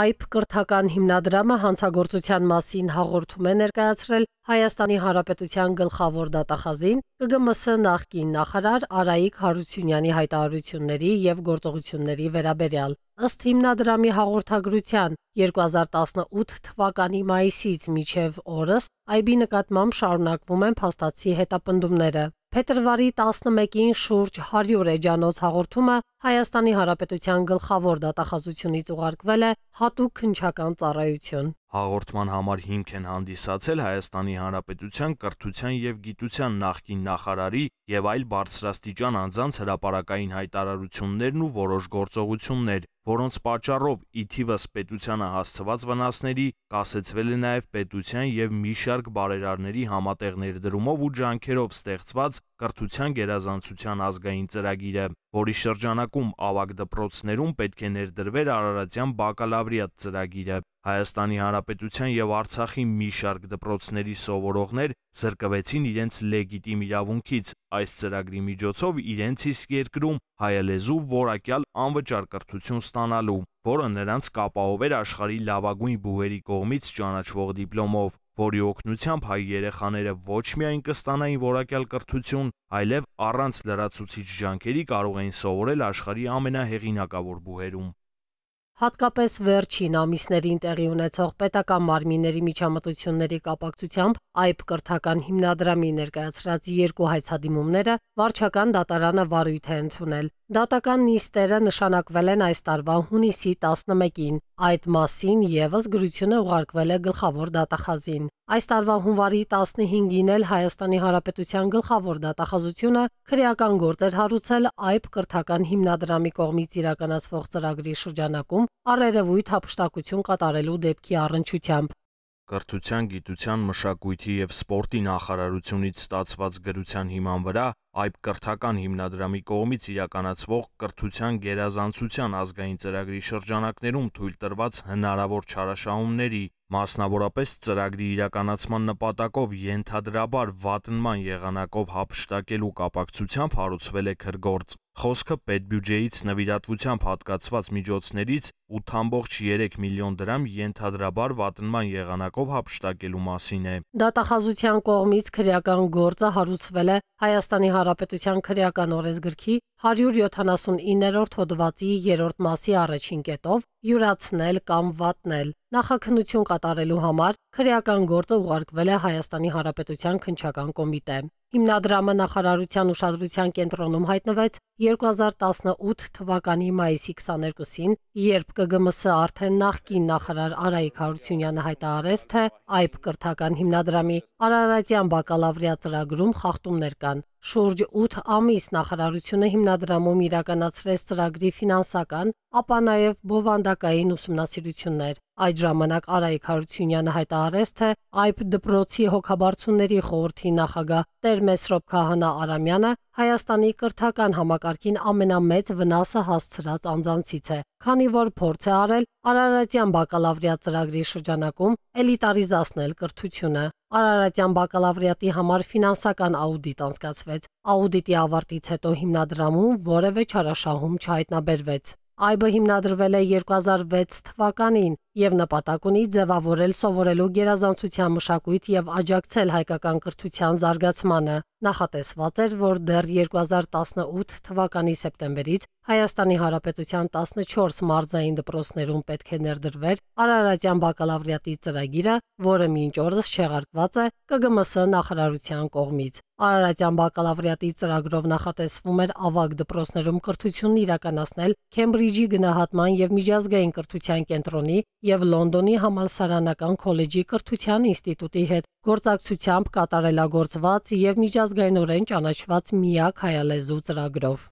Այբ կրթական հիմնադրամը հանցագործության մասին հաղորդում է ներկայացրել Հայաստանի Հանրապետության գլխավոր դատախազին ԿԳՄՍ նախկին նախարար Արայիկ Հարությունյանի հայտարարությունների եւ գործողությունների վերաբերյալ։ Ըստ հիմնադրամի հաղորդագրության 2018 թվականի մայիսից մինչև օրս Այբի նկատմամբ շարունակվում են փաստացի հետապնդումները։ Փետրվարի 11-ին շուրջ 100 էջանոց հաղորդումը Հայաստանի Հանրապետության գլխավոր դատախազությունից ուղարկվել է հատուկ քնչական ծառայություն հաղորդման համար հիմք են հանդիսացել Հայաստանի Հանրապետության կրթության եւ գիտության նախկին նախարարի եւ այլ բարձրաստիճան անձանց հրապարակային հայտարարություններն ու որոշ գործողություններ, որոնց պատճառով ի թիվս պետությանը հասցված վնասների կասեցվել է նաեւ պետության եւ մի շարք բարերարների համատեղ ներդրումով ու ջանքերով ստեղծված կրթության գերազանցության ազգային ծրագիրը որի շրջանակում ավագ դպրոցներում պետք է ներդրվեր Արարատյան բակալավրիատ ծրագիրը։ Հայաստանի Հանրապետության եւ Արցախի մի շարք դպրոցների սովորողներ զրկվեցին իրենց լեգիտիմ իրավունքից, Այս ծրագրի միջոցով իրենց իսկ երկրում հայալեզու որակյալ անվճար կրթություն ստանալու, որը նրանց կապահովեր աշխարհի լավագույն բուհերի կողմից ճանաչվող դիպլոմով, որի օգնությամբ հայ երեխաները ոչ միայն կստանային որակյալ կրթություն, այլև առանց լրացուցիչ ջանքերի կարող էին սովորել աշխարհի ամենահեղինակավոր բուհերում։ Հատկապես վերջին ամիսներին տեղի ունեցող պետական մարմինների միջամտությունների կապակցությամբ ԱԻՊ կրթական հիմնադրամի ներկայացրած երկու հայցադիմումները վարչական դատարանը վարույթ է ընդունել։ Դատական նիստերը նշանակվել են այս տարվա հունիսի 11-ին։ Այդ մասին եւս գրությունը ուղարկվել է գլխավոր դատախազին։ Այս տարվա հունվարի 15-ին էլ Հայաստանի Հանրապետության գլխավոր դատախազությունը քրեական գործեր հարուցել ԱԻՊ կրթական հիմնադրամի կողմից իրականացվող ծրագրի շրջանակում առերևույթ հապշտակություն կատարելու դեպքի առնչությամբ։ Կրթության, գիտության, մշակույթի եւ սպորտի նախարարությունից ստացված գրության հիման վրա ԱԻԲ կրթական հիմնադրամի կողմից իրականացվող կրթության գերազանցության ազգային ծրագրի շրջանակներում թույլ տրված հնարավոր չարաշահումների, մասնավորապես ծրագրի իրականացման նպատակով ենթադրաբար վատնման եղանակով հափշտակելու կապակցությամբ հարուցվել է քրգործ։ Խոսքը պետբյուջեից նվիրատվությամբ հատկացված միջոցներից 8.3 միլիոն դրամ ենթադրաբար վատնման եղանակով հափշտակելու մասին է։ Դատախազության կողմից քրեական գործը հարուցվել է Հայաստանի Հանրապետության քրեական օրենսգրքի 179-րդ հոդվածի 3-րդ մասի առաջին կետով՝ յուրացնել կամ վատնել։ Նախաքննություն կատարելու համար քրեական գործը ուղարկվել է Հայաստանի Հանրապետության քննչական կոմիտե։ Հիմնադրամը նախարարության ուշադրության կենտրոնում հայտնվեց 2018 թվականի մայիսի 22-ին, երբ ԿԳՄՍ արդեն նախկին նախարար Արայիկ Հարությունյանը հայտարարեց, թե ԱԻՊ կրթական հիմնադրամի Արարատյան բակալավրիա ծրագրում խախտումներ կան։ Շուրջ 8 ամիս նախարարությունը հիմնադրամում իրականացրեց ծրագրի ֆինանսական, ապա նաև բովանդակային ուսումնասիրություններ։ Այդ ժամանակ Արայիկ Հարությունյանը հայտարարեց, թե ԱԻՊ դպրոցի հոգաբարձունների խորհրդի նախագահ Տեր Մեսրոպ Քահանա Արամյանը Հայաստանի կրթական համակարգին ամենամեծ վնասը հասցրած անձանցից է, քանի որ փորձ է արել Արարատյան բակալավրիա ծրագրի շրջանակում էլիտարիզացնել կրթությունը։ Արարատյան բակալավրիատի համար ֆինանսական աուդիտ անցկացվեց։ Աուդիտի ավարտից հետո հիմնադրամում որևէ չարաշահում չհայտնաբերվեց։ ԱԻԲ-ը հիմնադրվել է 2006 թվականին եւ նպատակ ունի ձևավորել սովորելու գերազանցության մշակույթ եւ աջակցել հայկական կրթության զարգացմանը։ Նախատեսված էր, որ դեռ 2018 թվականի սեպտեմբերից Հայաստանի Հանրապետության 14 մարզային դպրոցներում պետք է ներդրվեր Արարատյան բակալավրիատի ծրագիրը, որը մինչ օրս չեղարկված է ԿԳՄՍ նախարարության կողմից։ Արարատյան բակալավրիատի ծրագրով նախատեսվում էր ավագ դպրոցներում կրթությունն իրականացնել Քեմբրիջի գնահատման եւ միջազգային կրթության կենտրոնի եւ Լոնդոնի համալսարանական քոլեջի կրթության ինստիտուտի հետ գործակցությամբ կատարելագործված եւ միջազգայինորեն ճանաչված միակ հայալեզու ծրագրով։